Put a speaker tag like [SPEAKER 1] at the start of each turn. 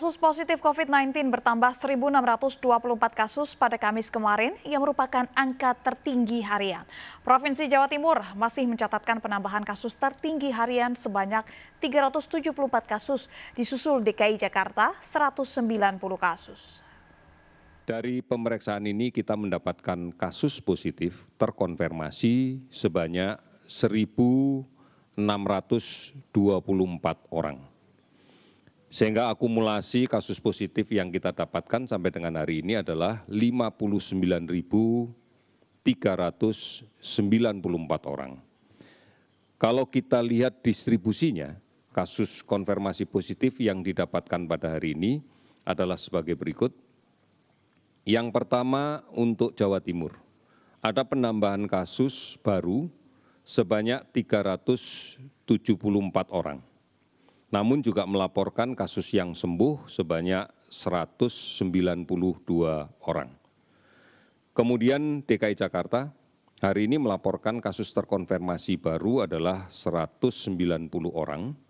[SPEAKER 1] Kasus positif COVID-19 bertambah 1.624 kasus pada Kamis kemarin yang merupakan angka tertinggi harian. Provinsi Jawa Timur masih mencatatkan penambahan kasus tertinggi harian sebanyak 374 kasus, disusul DKI Jakarta 190 kasus.
[SPEAKER 2] Dari pemeriksaan ini kita mendapatkan kasus positif terkonfirmasi sebanyak 1.624 orang sehingga akumulasi kasus positif yang kita dapatkan sampai dengan hari ini adalah 59.394 orang. Kalau kita lihat distribusinya, kasus konfirmasi positif yang didapatkan pada hari ini adalah sebagai berikut. Yang pertama untuk Jawa Timur, ada penambahan kasus baru sebanyak 374 orang namun juga melaporkan kasus yang sembuh sebanyak 192 orang kemudian dki jakarta hari ini melaporkan kasus terkonfirmasi baru adalah 190 orang